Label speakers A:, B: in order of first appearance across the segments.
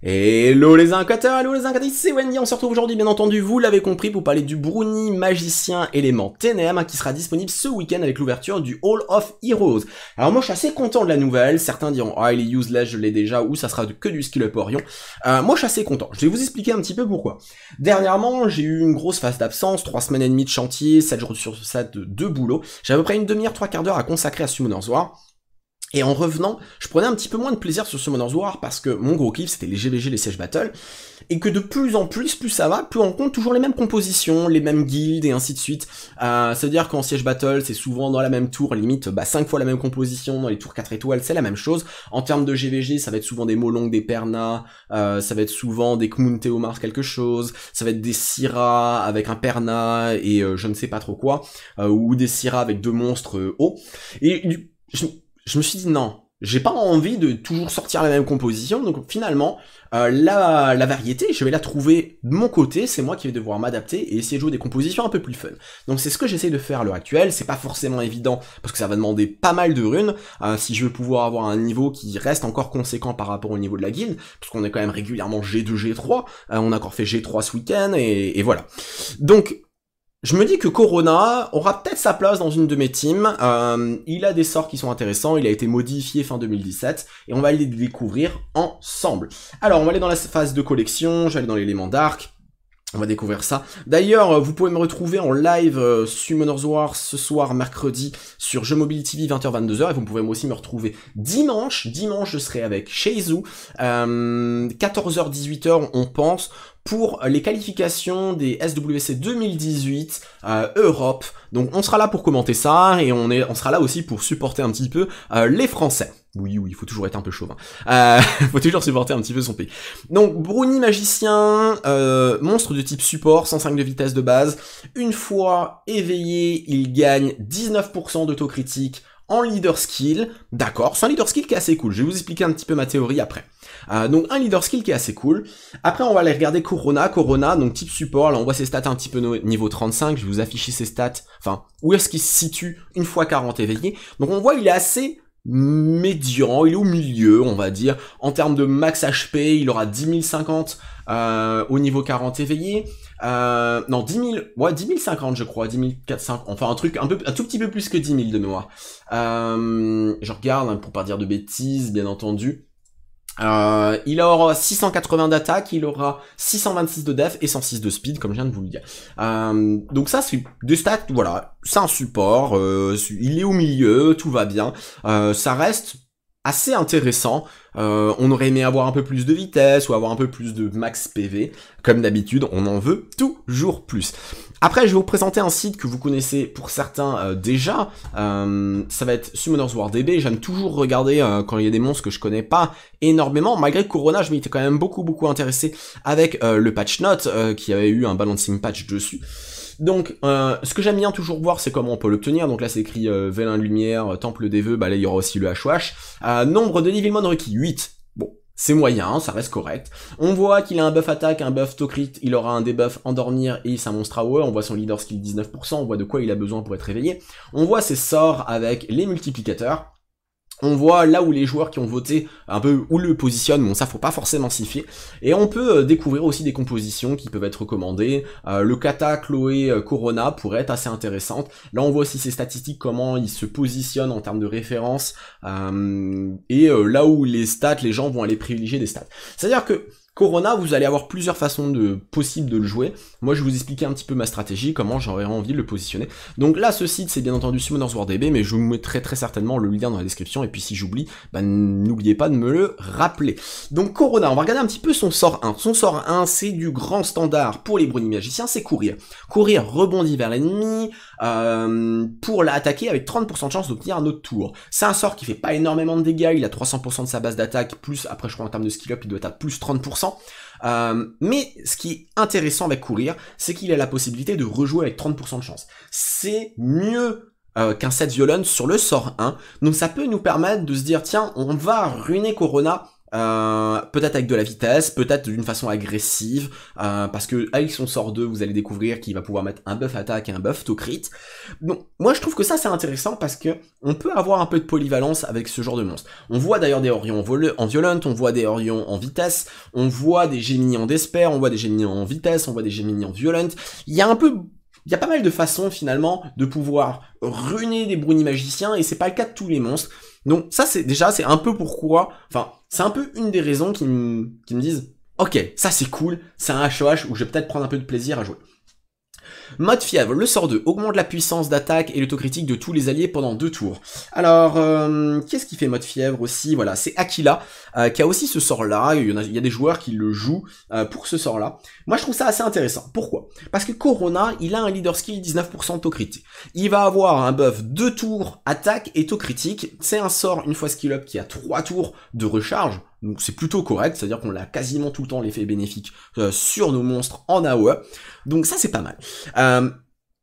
A: Hello les incateurs, hello les incateurs, c'est Wendy, on se retrouve aujourd'hui bien entendu, vous l'avez compris, pour parler du Bruni Magicien Élément TNM qui sera disponible ce week-end avec l'ouverture du Hall of Heroes. Alors moi je suis assez content de la nouvelle, certains diront « Ah, il est useless, je l'ai déjà » ou « Ça sera que du skill up Orion euh, Moi je suis assez content, je vais vous expliquer un petit peu pourquoi. Dernièrement, j'ai eu une grosse phase d'absence, 3 semaines et demie de chantier, 7 jours sur 7 de, boulot, j'ai à peu près une demi-heure, trois quarts d'heure à consacrer à Summoner's War. Et en revenant, je prenais un petit peu moins de plaisir sur Summoner's War parce que mon gros kiff c'était les GVG, les Siege Battle, et que de plus en plus, plus ça va, plus on compte toujours les mêmes compositions, les mêmes guildes et ainsi de suite. Euh, C'est-à-dire qu'en Siege Battle, c'est souvent dans la même tour, limite bah, 5 fois la même composition, dans les tours 4 étoiles, c'est la même chose. En termes de GVG, ça va être souvent des Molong, des Perna, euh, ça va être souvent des Kmunteo Mars quelque chose, ça va être des Syrah avec un Perna et euh, je ne sais pas trop quoi, euh, ou des Syrah avec deux monstres hauts. Et je, je me suis dit non, j'ai pas envie de toujours sortir la même composition, donc finalement, euh, la, variété, je vais la trouver de mon côté, c'est moi qui vais devoir m'adapter et essayer de jouer des compositions un peu plus fun. Donc c'est ce que j'essaie de faire à l'heure actuelle, c'est pas forcément évident, parce que ça va demander pas mal de runes, euh, si je veux pouvoir avoir un niveau qui reste encore conséquent par rapport au niveau de la guilde, qu'on est quand même régulièrement G2, G3, euh, on a encore fait G3 ce week-end, et, et voilà. Donc je me dis que Corona aura peut-être sa place dans une de mes teams. Euh, il a des sorts qui sont intéressants, il a été modifié fin 2017, et on va aller les découvrir ensemble. Alors, on va aller dans la phase de collection, j'allais dans l'élément d'arc. On va découvrir ça. D'ailleurs, euh, vous pouvez me retrouver en live euh, Summoners War ce soir, mercredi, sur Jeux Mobility TV 20h-22h. Et vous pouvez aussi me retrouver dimanche. Dimanche, je serai avec Sheizu. 14h-18h, euh, on pense, pour les qualifications des SWC 2018 Europe. Donc on sera là pour commenter ça et on, est, on sera là aussi pour supporter un petit peu les Français. Oui, oui, il faut toujours être un peu chauvin. Euh, faut toujours supporter un petit peu son pays. Donc, Bruni magicien, euh, monstre de type support, 105 de vitesse de base. Une fois éveillé, il gagne 19% d'autocritique en leader skill. D'accord, c'est un leader skill qui est assez cool. Je vais vous expliquer un petit peu ma théorie après. Euh, donc un leader skill qui est assez cool. Après, on va aller regarder Corona. Corona, donc type support. Là, on voit ses stats un petit peu niveau 35. Je vais vous afficher ses stats. Enfin, où est-ce qu'il se situe une fois 40 éveillé. Donc on voit, il est assez médian, il est au milieu, on va dire. En termes de max HP, il aura 10 050 euh, au niveau 40 éveillé. Euh, non, 10 000, ouais, 10 050 je crois, 10 450, enfin un truc un, peu, un tout petit peu plus que 10 000 de mémoire. Euh, je regarde, hein, pour pas dire de bêtises, bien entendu. Euh, il aura 680 d'attaque, il aura 626 de def et 106 de speed, comme je viens de vous le dire. Euh, donc ça, c'est des stats, voilà, c'est un support, euh, il est au milieu, tout va bien. ça reste assez intéressant. Euh, on aurait aimé avoir un peu plus de vitesse ou avoir un peu plus de max PV. Comme d'habitude, on en veut toujours plus. Après, je vais vous présenter un site que vous connaissez pour certains euh, déjà. Euh, ça va être Summoner's War DB. J'aime toujours regarder quand il y a des monstres que je connais pas énormément. Malgré Corona, je m'y étais quand même beaucoup beaucoup intéressé avec le patch note qui avait eu un balancing patch dessus. Donc, euh, ce que j'aime bien toujours voir, c'est comment on peut l'obtenir. Donc là, c'est écrit euh, Vélin Lumière, euh, Temple des Vœux, bah là, il y aura aussi le HOH. Euh, nombre de Nivilmon requis, 8. Bon, c'est moyen, ça reste correct. On voit qu'il a un buff attaque, un buff tocrit, il aura un debuff endormir et c'est un monstre on voit son leader skill 19%, on voit de quoi il a besoin pour être réveillé. On voit ses sorts avec les multiplicateurs on voit là où les joueurs qui ont voté un peu où le positionnent, bon ça faut pas forcément s'y fier. Et on peut euh, découvrir aussi des compositions qui peuvent être recommandées. Euh, le Kata, Chloé, euh, Corona pourrait être assez intéressante. Là on voit aussi ces statistiques, comment ils se positionnent en termes de référence. et là où les stats, les gens vont aller privilégier des stats. C'est-à-dire que Corona, vous allez avoir plusieurs façons de, possibles de le jouer. Moi, je vais vous expliquer un petit peu ma stratégie, comment j'aurais envie de le positionner. Donc là, ce site, c'est bien entendu Summoners War DB, mais je vous mettrai très certainement le lien dans la description. Et puis, si j'oublie, bah, n'oubliez pas de me le rappeler. Donc, Corona, on va regarder un petit peu son sort 1. Son sort 1, c'est du grand standard pour les brunis magiciens, c'est courir. Courir rebondit vers l'ennemi euh, pour l'attaquer avec 30% de chance d'obtenir un autre tour. C'est un sort qui fait pas énormément de dégâts, il a 300% de sa base d'attaque, plus, après, je crois, en termes de skill up, il doit être à plus 30%. Euh, mais ce qui est intéressant avec courir, c'est qu'il a la possibilité de rejouer avec 30% de chance. C'est mieux euh, qu'un set violent sur le sort 1. Donc ça peut nous permettre de se dire, tiens, on va ruiner Corona euh, peut-être avec de la vitesse, peut-être d'une façon agressive, euh, parce que avec son sort 2, vous allez découvrir qu'il va pouvoir mettre un buff attaque et un buff to crit. Donc moi je trouve que ça c'est intéressant parce que on peut avoir un peu de polyvalence avec ce genre de monstre. On voit d'ailleurs des Orions en violente, on voit des Orions en vitesse, on voit des Géminis en on voit des gemini en vitesse, on voit des Géminis en violente Il y a un peu il y a pas mal de façons finalement de pouvoir ruiner des brunis magiciens et c'est pas le cas de tous les monstres. Donc ça c'est déjà c'est un peu pourquoi, enfin c'est un peu une des raisons qui me qui me disent ok ça c'est cool, c'est un HOH où je vais peut-être prendre un peu de plaisir à jouer. Mode fièvre, le sort 2, augmente la puissance d'attaque et critique de tous les alliés pendant deux tours. Alors, euh, qu'est-ce qui fait mode fièvre aussi Voilà, c'est Aquila, euh, qui a aussi ce sort-là, il, y a des joueurs qui le jouent euh, pour ce sort-là. Moi, je trouve ça assez intéressant. Pourquoi Parce que Corona, il a un leader skill 19% critique. Il va avoir un buff 2 tours attaque et taux critique. C'est un sort, une fois skill up, qui a 3 tours de recharge. Donc c'est plutôt correct, c'est-à-dire qu'on a quasiment tout le temps l'effet bénéfique euh, sur nos monstres en AOE. Donc ça c'est pas mal. Euh,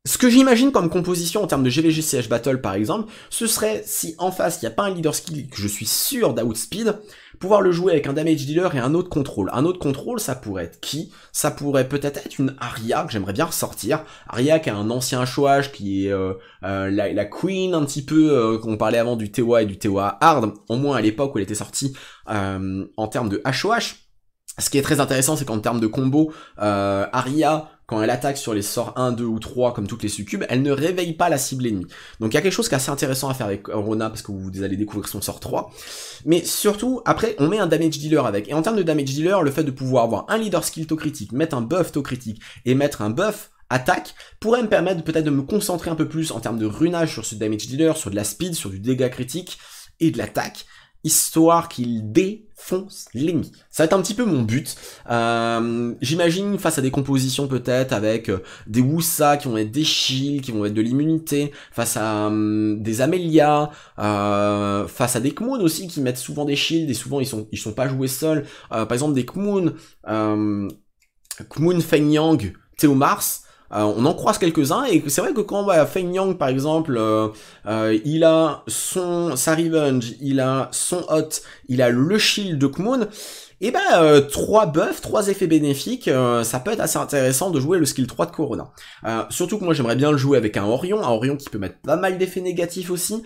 A: ce que j'imagine comme composition en termes de GVG Battle par exemple, ce serait si en face il n'y a pas un leader skill que je suis sûr d'outspeed, pouvoir le jouer avec un damage dealer et un autre contrôle. Un autre contrôle ça pourrait être qui Ça pourrait peut-être être une Aria que j'aimerais bien ressortir. Aria qui a un ancien chouage qui est euh, euh, la, queen un petit peu euh, qu'on parlait avant du TOA et du TOA hard, au moins à l'époque où elle était sortie en termes de HOH ce qui est très intéressant, c'est qu'en termes de combo, euh, Aria, quand elle attaque sur les sorts 1, 2 ou 3, comme toutes les succubes, elle ne réveille pas la cible ennemie. Donc il y a quelque chose qui est assez intéressant à faire avec Rona, parce que vous allez découvrir son sort 3. Mais surtout, après, on met un damage dealer avec. Et en termes de damage dealer, le fait de pouvoir avoir un leader skill taux critique, mettre un buff taux critique, et mettre un buff attaque pourrait me permettre peut-être de me concentrer un peu plus en termes de runage sur ce damage dealer, sur de la speed, sur du dégât critique et de l'attaque histoire qu'il défonce l'ennemi. Ça va être un petit peu mon but. Euh, j'imagine face à des compositions peut-être avec euh, des Wusa qui vont être des shields, qui vont être de l'immunité, face à hum, des Amelia, euh, face à des Kmoon aussi qui mettent souvent des shields et souvent ils sont ils sont pas joués seuls. par exemple des Kmoon, Kmoon Feng Yang, Théo Mars, euh, on en croise quelques-uns et c'est vrai que quand bah, Feng Yang par exemple, euh, euh, il a son sa revenge, il a son hot, il a le shield de Kmoon, et eh ben trois buffs, trois effets bénéfiques, ça peut être assez intéressant de jouer le skill 3 de Corona. surtout que moi j'aimerais bien le jouer avec un Orion, un Orion qui peut mettre pas mal d'effets négatifs aussi,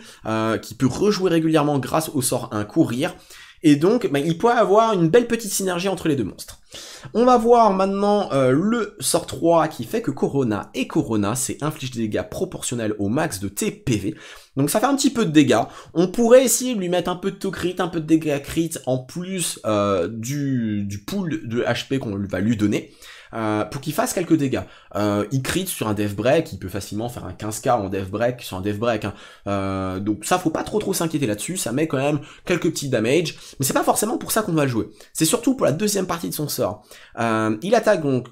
A: qui peut rejouer régulièrement grâce au sort un courir. Et donc, ben, il pourrait avoir une belle petite synergie entre les deux monstres. On va voir maintenant euh, le sort 3 qui fait que Corona et Corona, c'est inflige des dégâts proportionnels au max de TPV. Donc ça fait un petit peu de dégâts. On pourrait essayer de lui mettre un peu de taux un peu de dégâts crit en plus euh, du, du pool de HP qu'on va lui donner. Euh, pour qu'il fasse quelques dégâts. Euh, il crit sur un death break, il peut facilement faire un 15k en death break sur un death break. Hein. Euh, donc ça, faut pas trop trop s'inquiéter là-dessus, ça met quand même quelques petits damage, mais c'est pas forcément pour ça qu'on va le jouer. C'est surtout pour la deuxième partie de son sort. Euh, il attaque donc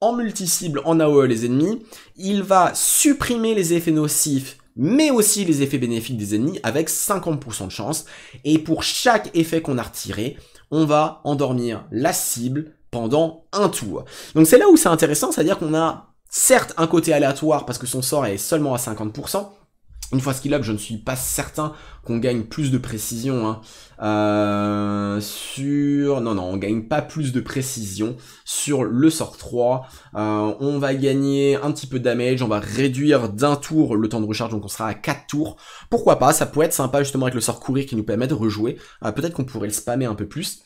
A: en multi-cible en AOE les ennemis, il va supprimer les effets nocifs mais aussi les effets bénéfiques des ennemis avec 50% de chance. Et pour chaque effet qu'on a retiré, on va endormir la cible pendant un tour. Donc c'est là où c'est intéressant, c'est-à-dire qu'on a certes un côté aléatoire parce que son sort est seulement à 50%. Une fois skill up, je ne suis pas certain qu'on gagne plus de précision hein. Euh, sur... Non, non, on gagne pas plus de précision sur le sort 3. Euh, on va gagner un petit peu de damage, on va réduire d'un tour le temps de recharge, donc on sera à 4 tours. Pourquoi pas, ça pourrait être sympa justement avec le sort courir qui nous permet de rejouer. Euh, peut-être qu'on pourrait le spammer un peu plus.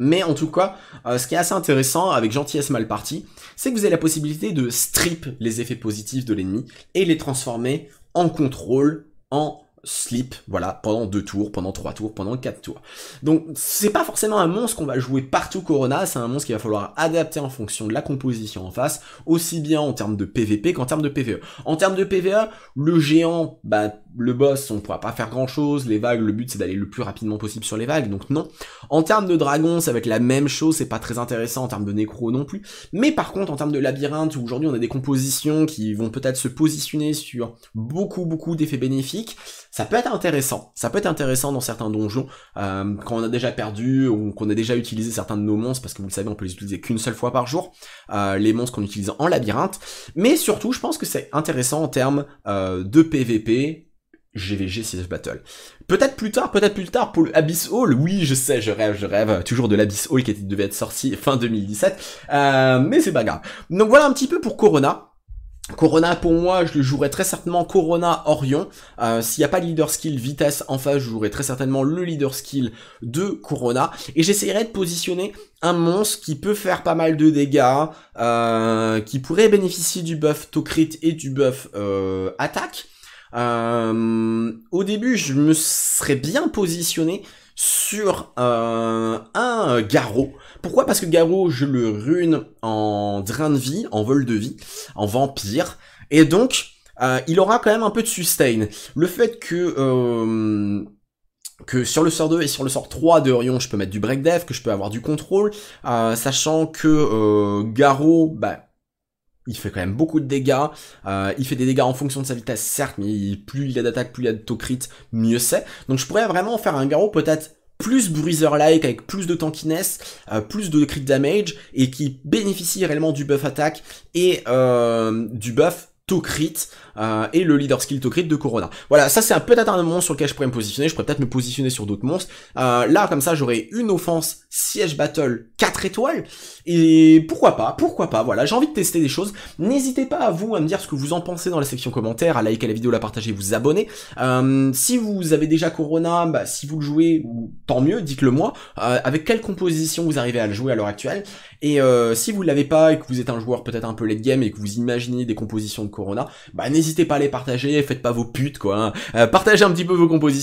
A: Mais en tout cas, euh, ce qui est assez intéressant avec Gentillesse Mal Partie, c'est que vous avez la possibilité de strip les effets positifs de l'ennemi et les transformer en contrôle, en slip, voilà, pendant deux tours, pendant trois tours, pendant quatre tours. Donc c'est pas forcément un monstre qu'on va jouer partout Corona, c'est un monstre qu'il va falloir adapter en fonction de la composition en face, aussi bien en termes de PVP qu'en termes de PVE. En termes de PVE, le géant, bah le boss, on pourra pas faire grand chose, les vagues, le but c'est d'aller le plus rapidement possible sur les vagues, donc non. En termes de dragon, ça va être la même chose, c'est pas très intéressant en termes de nécro non plus, mais par contre en termes de labyrinthe, où aujourd'hui on a des compositions qui vont peut-être se positionner sur beaucoup beaucoup d'effets bénéfiques, ça peut être intéressant, ça peut être intéressant dans certains donjons, euh, quand on a déjà perdu, ou qu'on a déjà utilisé certains de nos monstres, parce que vous le savez, on peut les utiliser qu'une seule fois par jour, euh, les monstres qu'on utilise en labyrinthe, mais surtout je pense que c'est intéressant en termes euh, de PVP, GVG Siege Battle. Peut-être plus tard, peut-être plus tard pour le Abyss Hall. Oui, je sais, je rêve, je rêve toujours de l'Abyss Hall qui devait être sorti fin 2017. Euh, mais c'est pas grave. Donc voilà un petit peu pour Corona. Corona pour moi, je le jouerai très certainement Corona Orion. Euh, s'il n'y a pas de leader skill vitesse en face, je jouerai très certainement le leader skill de Corona. Et j'essaierai de positionner un monstre qui peut faire pas mal de dégâts, euh, qui pourrait bénéficier du buff tocrit et du buff attaque euh, au début, je me serais bien positionné sur euh, un garrot. Pourquoi Parce que garrot, je le rune en drain de vie, en vol de vie, en vampire. Et donc, euh, il aura quand même un peu de sustain. Le fait que... que sur le sort 2 et sur le sort 3 de Orion, je peux mettre du break dev, que je peux avoir du contrôle, sachant que Garrot, bah, il fait quand même beaucoup de dégâts. Euh, il fait des dégâts en fonction de sa vitesse, certes, mais plus il a d'attaque, plus il a de taux crit, mieux c'est. Donc je pourrais vraiment faire un garrot peut-être plus bruiser-like, avec plus de tankiness, euh, plus de crit damage, et qui bénéficie réellement du buff attaque et euh, du buff taux crit euh, et le leader skill to crit de Corona. Voilà, ça c'est peut-être un monstre sur lequel je pourrais me positionner, je pourrais peut-être me positionner sur d'autres monstres. Euh, là, comme ça, j'aurais une offense siège battle 4 étoiles, et pourquoi pas, pourquoi pas, voilà, j'ai envie de tester des choses. N'hésitez pas à vous à me dire ce que vous en pensez dans la section commentaires, à liker la vidéo, la partager, vous abonner. Euh, si vous avez déjà Corona, bah, si vous le jouez, tant mieux, dites-le moi, avec quelle composition vous arrivez à le jouer à l'heure actuelle, et si vous ne l'avez pas et que vous êtes un joueur peut-être un peu late game et que vous imaginez des compositions de Corona, bah n'hésitez n'hésitez pas à les partager, faites pas vos putes quoi. Hein. Euh, partagez un petit peu vos compositions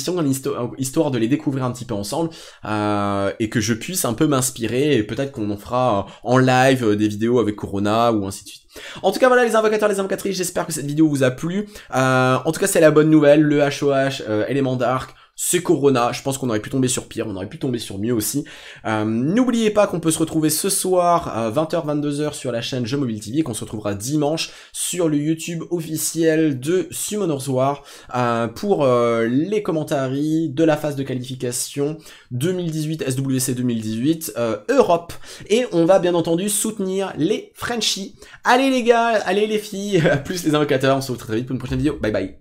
A: histoire de les découvrir un petit peu ensemble euh, et que je puisse un peu m'inspirer et peut-être qu'on en fera euh, en live des vidéos avec Corona ou ainsi de suite. En tout cas voilà les invocateurs, les invocatrices, j'espère que cette vidéo vous a plu. en tout cas c'est la bonne nouvelle, le HOH, Element Dark, c'est Corona. Je pense qu'on aurait pu tomber sur pire, on aurait pu tomber sur mieux aussi. Euh, n'oubliez pas qu'on peut se retrouver ce soir à 20h, 22h sur la chaîne Je Mobile TV et qu'on se retrouvera dimanche sur le YouTube officiel de Summoner's War euh, pour euh, les commentaires de la phase de qualification 2018 SWC 2018 Europe. Et on va bien entendu soutenir les Frenchies. Allez les gars, allez les filles, à plus les invocateurs. On se retrouve très vite pour une prochaine vidéo. Bye bye.